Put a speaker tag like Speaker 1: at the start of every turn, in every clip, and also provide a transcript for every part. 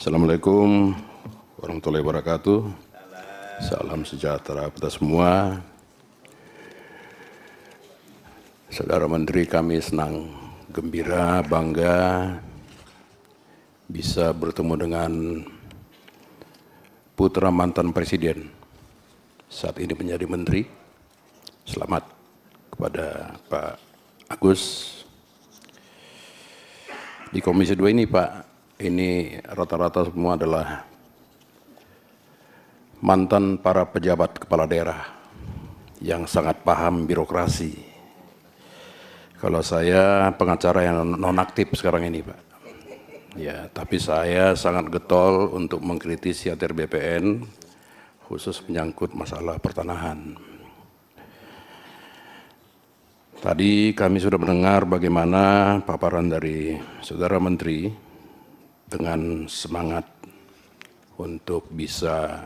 Speaker 1: Assalamualaikum warahmatullahi wabarakatuh. Salam sejahtera kita semua. Saudara Menteri kami senang, gembira, bangga bisa bertemu dengan putra mantan presiden saat ini menjadi menteri. Selamat kepada Pak Agus. Di Komisi 2 ini Pak ini rata-rata semua adalah mantan para pejabat kepala daerah yang sangat paham birokrasi. Kalau saya pengacara yang nonaktif sekarang ini, Pak. Ya, tapi saya sangat getol untuk mengkritisi ATR BPN khusus menyangkut masalah pertanahan. Tadi kami sudah mendengar bagaimana paparan dari Saudara Menteri dengan semangat untuk bisa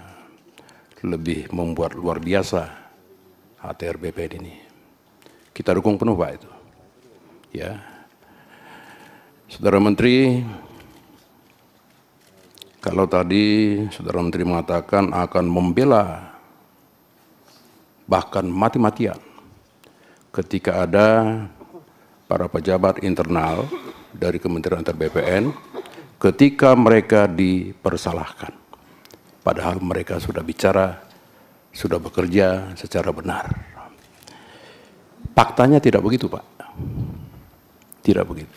Speaker 1: lebih membuat luar biasa BPN ini. Kita dukung penuh Pak itu. Ya. Saudara Menteri, kalau tadi Saudara Menteri mengatakan akan membela bahkan mati-matian ketika ada para pejabat internal dari Kementerian Antar BPN ketika mereka dipersalahkan. Padahal mereka sudah bicara, sudah bekerja secara benar. Faktanya tidak begitu, Pak. Tidak begitu.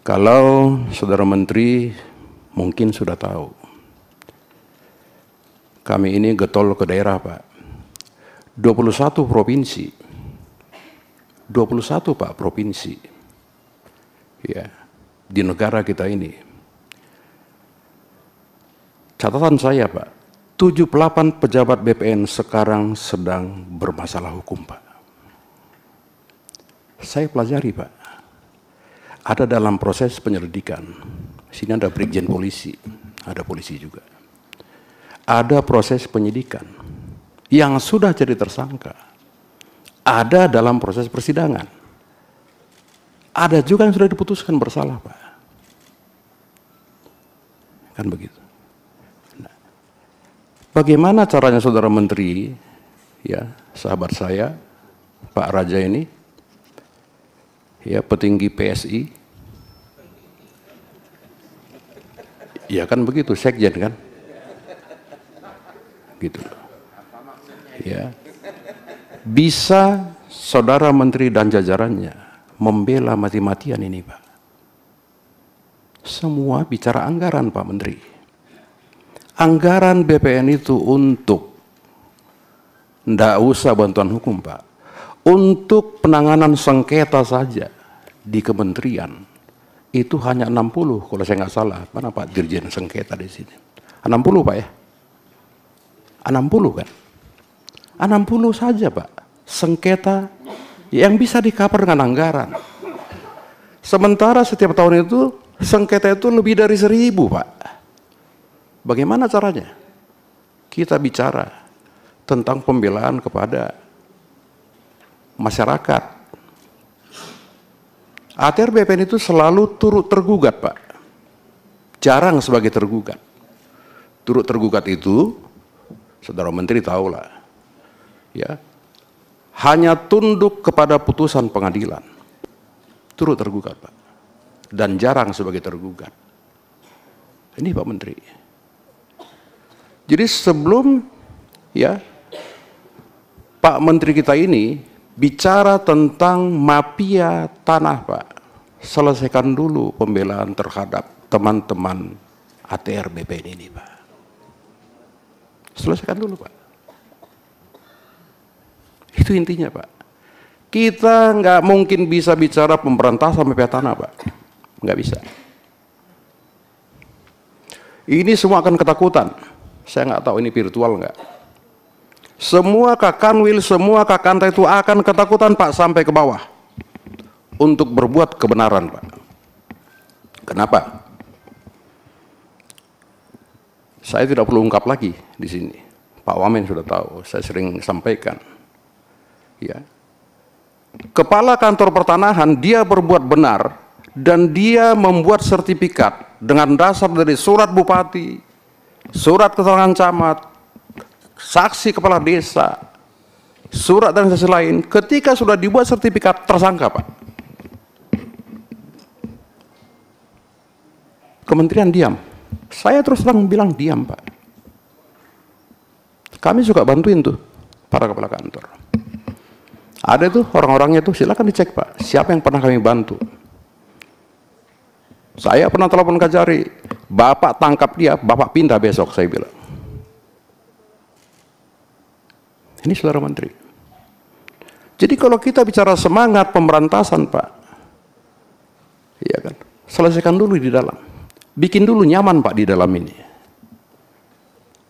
Speaker 1: Kalau saudara menteri mungkin sudah tahu. Kami ini getol ke daerah, Pak. 21 provinsi. 21, Pak, provinsi. Ya di negara kita ini. Catatan saya Pak, 78 pejabat BPN sekarang sedang bermasalah hukum, Pak. Saya pelajari, Pak. Ada dalam proses penyelidikan. Sini ada brigjen polisi, ada polisi juga. Ada proses penyidikan yang sudah jadi tersangka. Ada dalam proses persidangan. Ada juga yang sudah diputuskan bersalah, Pak. Kan begitu. Nah, bagaimana caranya saudara menteri, ya, sahabat saya, Pak Raja ini, ya, petinggi PSI, ya kan begitu, sekjen kan, gitu Ya, bisa saudara menteri dan jajarannya membela mati-matian ini Pak. Semua bicara anggaran Pak Menteri. Anggaran BPN itu untuk, tidak usah bantuan hukum Pak, untuk penanganan sengketa saja di kementerian itu hanya 60 kalau saya nggak salah mana Pak Dirjen sengketa di sini 60 Pak ya 60 kan 60 saja Pak sengketa yang bisa di dengan anggaran. Sementara setiap tahun itu sengketa itu lebih dari seribu Pak. Bagaimana caranya? Kita bicara tentang pembelaan kepada masyarakat. ATR BPN itu selalu turut tergugat Pak. Jarang sebagai tergugat. Turut tergugat itu, Saudara Menteri tahulah. Ya, hanya tunduk kepada putusan pengadilan. Turut tergugat, Pak. Dan jarang sebagai tergugat. Ini Pak Menteri. Jadi sebelum ya Pak Menteri kita ini bicara tentang mafia tanah, Pak. Selesaikan dulu pembelaan terhadap teman-teman ATR BPN ini, Pak. Selesaikan dulu, Pak. Itu intinya Pak. Kita nggak mungkin bisa bicara pemberantasan pihak tanah Pak. Nggak bisa. Ini semua akan ketakutan. Saya nggak tahu ini virtual nggak. Semua will, semua kakan itu akan ketakutan Pak sampai ke bawah. Untuk berbuat kebenaran Pak. Kenapa? Saya tidak perlu ungkap lagi di sini. Pak Wamen sudah tahu, saya sering sampaikan ya. Kepala kantor pertanahan dia berbuat benar dan dia membuat sertifikat dengan dasar dari surat bupati, surat keterangan camat, saksi kepala desa, surat dan saksi lain. Ketika sudah dibuat sertifikat tersangka, Pak. Kementerian diam. Saya terus terang bilang diam, Pak. Kami suka bantuin tuh para kepala kantor. Ada tuh orang-orangnya tuh silakan dicek Pak. Siapa yang pernah kami bantu? Saya pernah telepon Kajari. Bapak tangkap dia, bapak pindah besok saya bilang. Ini selera menteri. Jadi kalau kita bicara semangat pemberantasan Pak. Iya kan? Selesaikan dulu di dalam. Bikin dulu nyaman Pak di dalam ini.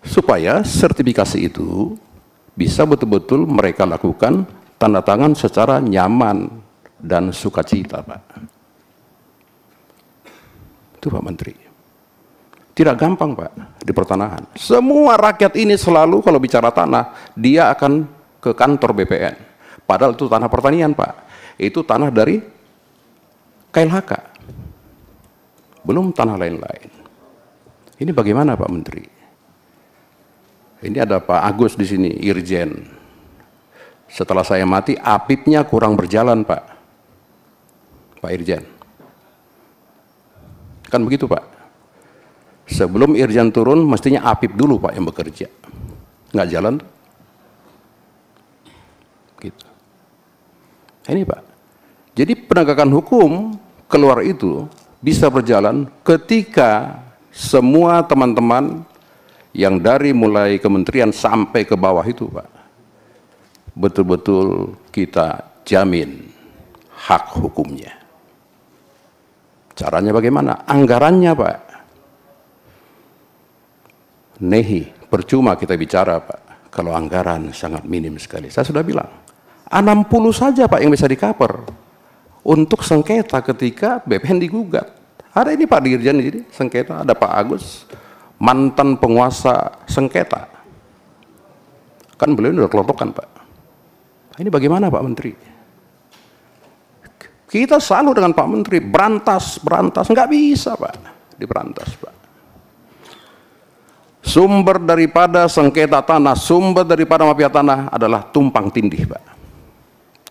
Speaker 1: Supaya sertifikasi itu bisa betul-betul mereka lakukan tanda tangan secara nyaman dan sukacita, Pak. Itu Pak Menteri. Tidak gampang, Pak, di pertanahan. Semua rakyat ini selalu kalau bicara tanah, dia akan ke kantor BPN. Padahal itu tanah pertanian, Pak. Itu tanah dari KLHK. Belum tanah lain-lain. Ini bagaimana, Pak Menteri? Ini ada Pak Agus di sini, Irjen. Setelah saya mati, apipnya kurang berjalan, Pak. Pak Irjen. Kan begitu, Pak. Sebelum Irjen turun, mestinya apip dulu, Pak, yang bekerja. Nggak jalan. Gitu. Ini, Pak. Jadi penegakan hukum keluar itu bisa berjalan ketika semua teman-teman yang dari mulai kementerian sampai ke bawah itu, Pak betul-betul kita jamin hak hukumnya. Caranya bagaimana? Anggarannya Pak. Nehi, percuma kita bicara Pak. Kalau anggaran sangat minim sekali. Saya sudah bilang, 60 saja Pak yang bisa di cover. Untuk sengketa ketika BPN digugat. Ada ini Pak Dirjen jadi sengketa, ada Pak Agus, mantan penguasa sengketa. Kan beliau sudah kelompokkan Pak ini bagaimana Pak Menteri? Kita selalu dengan Pak Menteri berantas, berantas, nggak bisa Pak, diberantas Pak. Sumber daripada sengketa tanah, sumber daripada mafia tanah adalah tumpang tindih Pak.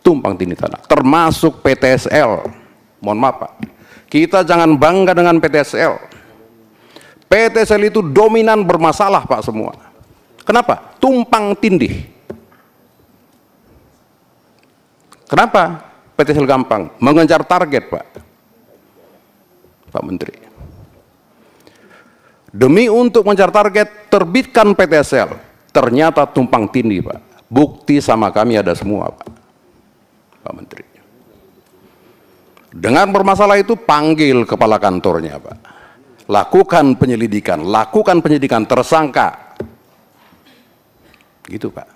Speaker 1: Tumpang tindih tanah, termasuk PTSL. Mohon maaf Pak, kita jangan bangga dengan PTSL. PTSL itu dominan bermasalah Pak semua. Kenapa? Tumpang tindih Kenapa? PT gampang, mengejar target Pak. Pak Menteri. Demi untuk mengejar target, terbitkan PTSL. Ternyata tumpang tindih Pak. Bukti sama kami ada semua Pak. Pak Menteri. Dengan bermasalah itu panggil kepala kantornya Pak. Lakukan penyelidikan, lakukan penyidikan tersangka. Gitu Pak.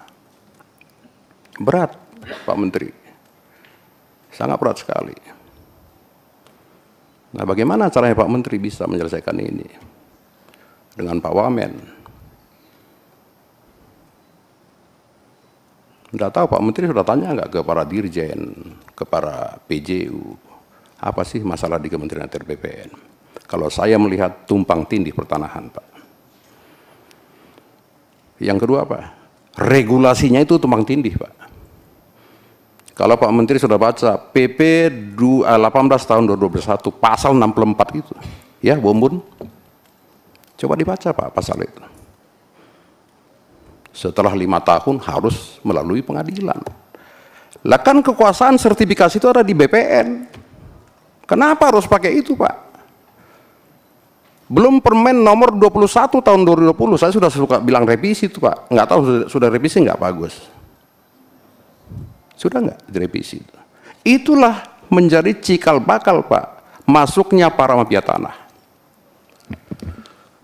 Speaker 1: Berat Pak Menteri Sangat berat sekali. Nah, bagaimana caranya Pak Menteri bisa menyelesaikan ini? Dengan Pak Wamen. Tidak tahu Pak Menteri sudah tanya nggak ke para dirjen, ke para PJU, apa sih masalah di Kementerian TPPN? Kalau saya melihat tumpang tindih pertanahan, Pak. Yang kedua apa? Regulasinya itu tumpang tindih, Pak. Kalau Pak Menteri sudah baca PP 18 eh, tahun 2021 pasal 64 itu. Ya, Bombun. Coba dibaca Pak pasal itu. Setelah lima tahun harus melalui pengadilan. Lah kan kekuasaan sertifikasi itu ada di BPN. Kenapa harus pakai itu Pak? Belum permen nomor 21 tahun 2020, saya sudah suka bilang revisi itu Pak. Nggak tahu sudah, revisi nggak bagus. Sudah nggak direvisi Itulah menjadi cikal bakal Pak masuknya para mafia tanah.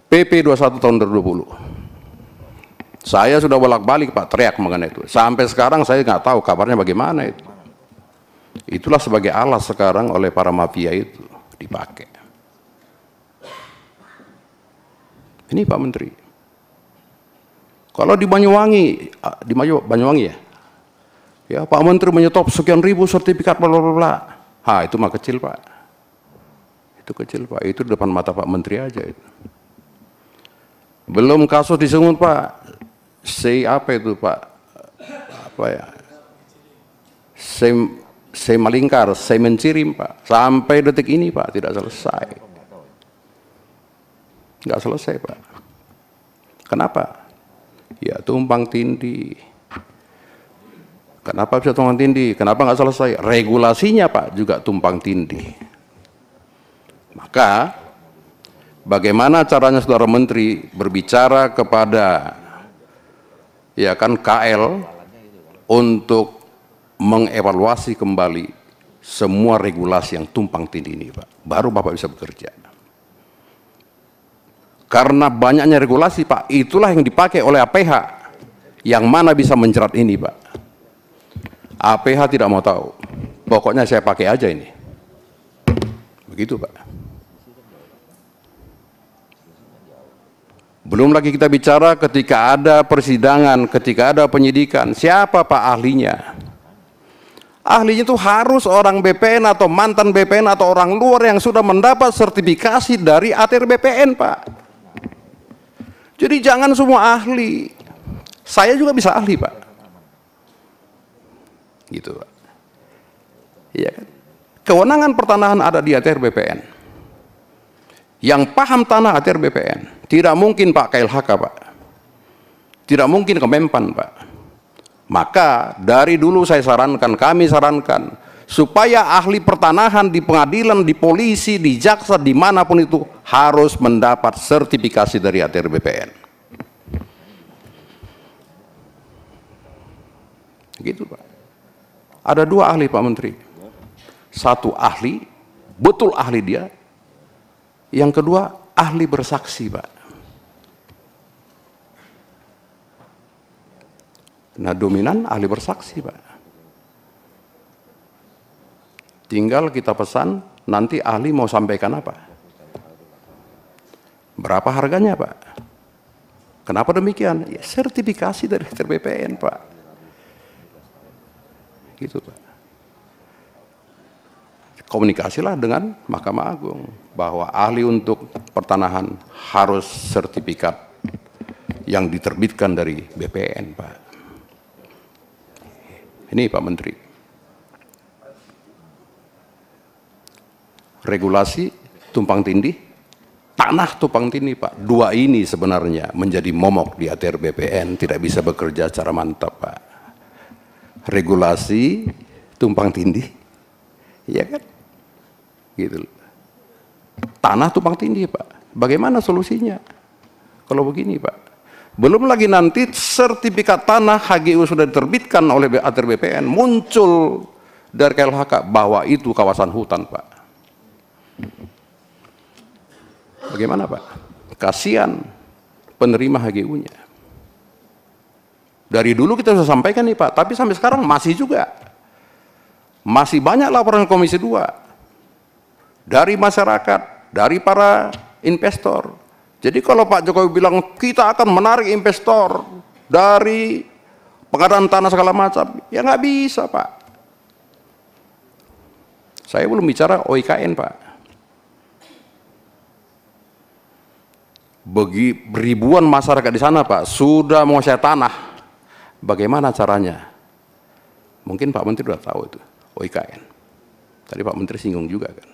Speaker 1: PP 21 tahun 2020. Saya sudah bolak-balik Pak teriak mengenai itu. Sampai sekarang saya nggak tahu kabarnya bagaimana itu. Itulah sebagai alas sekarang oleh para mafia itu dipakai. Ini Pak Menteri. Kalau di Banyuwangi, di Banyuwangi ya, Ya, Pak Menteri menyetop sekian ribu sertifikat bla bla Ha, itu mah kecil, Pak. Itu kecil, Pak. Itu depan mata Pak Menteri aja itu. Belum kasus disengut, Pak. Si apa itu, Pak? Apa ya? Sem saya melingkar, saya mencirim Pak. Sampai detik ini Pak, tidak selesai. Nggak selesai Pak. Kenapa? Ya tumpang tindih. Kenapa bisa tumpang tindih? Kenapa nggak selesai? Regulasinya Pak juga tumpang tindih. Maka bagaimana caranya saudara menteri berbicara kepada ya kan KL untuk mengevaluasi kembali semua regulasi yang tumpang tindih ini Pak. Baru Bapak bisa bekerja. Karena banyaknya regulasi Pak, itulah yang dipakai oleh APH yang mana bisa menjerat ini Pak APH tidak mau tahu. Pokoknya saya pakai aja ini. Begitu Pak. Belum lagi kita bicara ketika ada persidangan, ketika ada penyidikan, siapa Pak ahlinya? Ahlinya itu harus orang BPN atau mantan BPN atau orang luar yang sudah mendapat sertifikasi dari ATR BPN Pak. Jadi jangan semua ahli. Saya juga bisa ahli Pak gitu Pak. Iya kan? Kewenangan pertanahan ada di ATR BPN. Yang paham tanah ATR BPN. Tidak mungkin Pak KLHK Pak. Tidak mungkin Kemempan Pak. Maka dari dulu saya sarankan, kami sarankan supaya ahli pertanahan di pengadilan, di polisi, di jaksa, di manapun itu harus mendapat sertifikasi dari ATR BPN. Gitu Pak. Ada dua ahli Pak Menteri. Satu ahli, betul ahli dia. Yang kedua, ahli bersaksi Pak. Nah dominan ahli bersaksi Pak. Tinggal kita pesan, nanti ahli mau sampaikan apa? Berapa harganya Pak? Kenapa demikian? Ya, sertifikasi dari RBPN Pak gitu Pak. Komunikasilah dengan Mahkamah Agung bahwa ahli untuk pertanahan harus sertifikat yang diterbitkan dari BPN Pak. Ini Pak Menteri. Regulasi tumpang tindih tanah tumpang tindih Pak. Dua ini sebenarnya menjadi momok di ATR BPN tidak bisa bekerja secara mantap Pak regulasi tumpang tindih, ya kan? Gitu. Tanah tumpang tindih, Pak. Bagaimana solusinya? Kalau begini, Pak. Belum lagi nanti sertifikat tanah HGU sudah diterbitkan oleh ATR BPN muncul dari KLHK bahwa itu kawasan hutan, Pak. Bagaimana, Pak? Kasihan penerima HGU-nya. Dari dulu kita sudah sampaikan nih Pak, tapi sampai sekarang masih juga. Masih banyak laporan Komisi 2 dari masyarakat, dari para investor. Jadi kalau Pak Jokowi bilang kita akan menarik investor dari pengadaan tanah segala macam, ya nggak bisa Pak. Saya belum bicara OIKN Pak. Bagi ribuan masyarakat di sana Pak, sudah menguasai tanah, Bagaimana caranya? Mungkin Pak Menteri sudah tahu itu, OIKN. Tadi Pak Menteri singgung juga kan.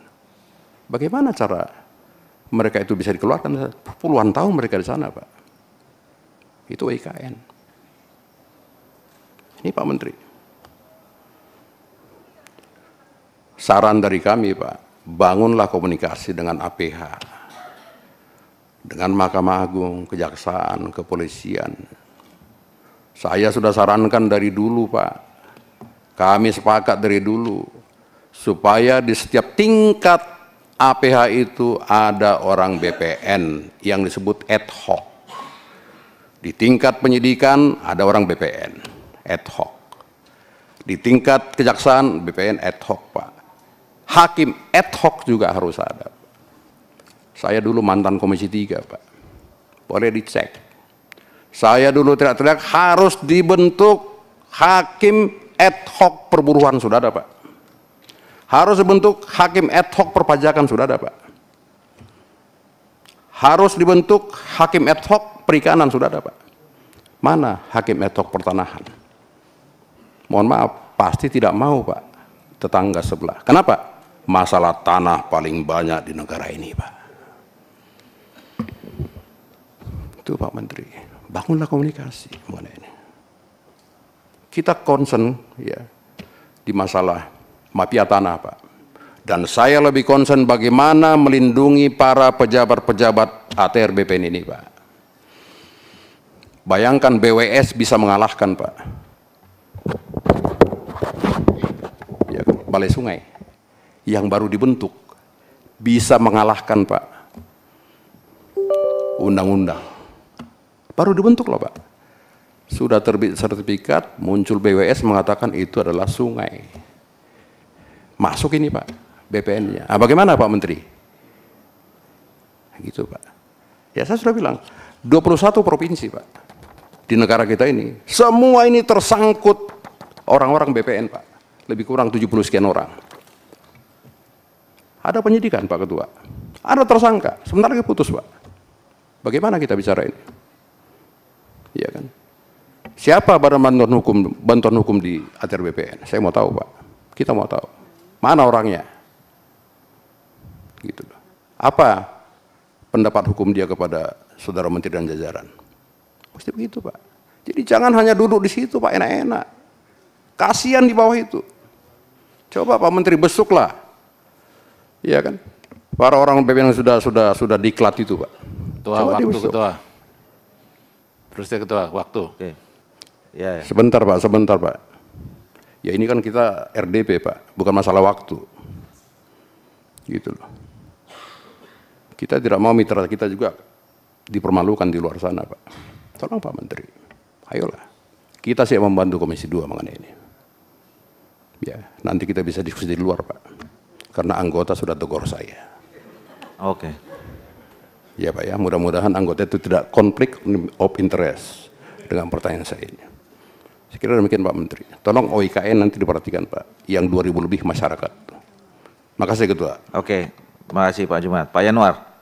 Speaker 1: Bagaimana cara mereka itu bisa dikeluarkan? Puluhan tahun mereka di sana, Pak. Itu OIKN. Ini Pak Menteri. Saran dari kami, Pak, bangunlah komunikasi dengan APH, dengan Mahkamah Agung, Kejaksaan, Kepolisian, saya sudah sarankan dari dulu Pak. Kami sepakat dari dulu. Supaya di setiap tingkat APH itu ada orang BPN yang disebut ad hoc. Di tingkat penyidikan ada orang BPN ad hoc. Di tingkat kejaksaan BPN ad hoc Pak. Hakim ad hoc juga harus ada. Saya dulu mantan Komisi 3 Pak. Boleh dicek saya dulu tidak teriak harus dibentuk hakim ad hoc perburuan sudah ada Pak. Harus dibentuk hakim ad hoc perpajakan sudah ada Pak. Harus dibentuk hakim ad hoc perikanan sudah ada Pak. Mana hakim ad hoc pertanahan? Mohon maaf, pasti tidak mau Pak tetangga sebelah. Kenapa? Masalah tanah paling banyak di negara ini Pak. Itu Pak Menteri bangunlah komunikasi mengenai ini. Kita concern ya di masalah mafia tanah, Pak. Dan saya lebih concern bagaimana melindungi para pejabat-pejabat ATR BPN ini, Pak. Bayangkan BWS bisa mengalahkan, Pak. Ya, Balai Sungai yang baru dibentuk bisa mengalahkan, Pak. Undang-undang Baru dibentuk loh Pak. Sudah terbit sertifikat, muncul BWS mengatakan itu adalah sungai. Masuk ini Pak, BPN-nya. Ah, bagaimana Pak Menteri? Gitu Pak. Ya saya sudah bilang, 21 provinsi Pak. Di negara kita ini, semua ini tersangkut orang-orang BPN Pak. Lebih kurang 70 sekian orang. Ada penyidikan Pak Ketua. Ada tersangka. Sebentar lagi putus Pak. Bagaimana kita bicara ini? Iya kan? Siapa para bantuan hukum bantuan hukum di ATR BPN? Saya mau tahu, Pak. Kita mau tahu. Mana orangnya? Gitu Apa pendapat hukum dia kepada saudara menteri dan jajaran? Pasti begitu, Pak. Jadi jangan hanya duduk di situ, Pak, enak-enak. Kasihan di bawah itu. Coba Pak Menteri besuklah. Iya kan? Para orang BPN sudah sudah sudah diklat itu, Pak. Tua, Coba waktu ketua. Terus Ketua, waktu. Oke. Ya, ya. Sebentar Pak, sebentar Pak. Ya ini kan kita RDP Pak, bukan masalah waktu. Gitu loh. Kita tidak mau mitra kita juga dipermalukan di luar sana Pak. Tolong Pak Menteri, ayolah. Kita siap membantu Komisi 2 mengenai ini. Ya, nanti kita bisa diskusi di luar Pak. Karena anggota sudah tegur saya. Oke. Okay. Ya Pak ya, mudah-mudahan anggota itu tidak konflik of interest dengan pertanyaan saya ini. Saya kira demikian Pak Menteri. Tolong OIKN nanti diperhatikan Pak, yang 2000 lebih masyarakat. Makasih Ketua. Oke, makasih Pak Jumat. Pak Yanuar.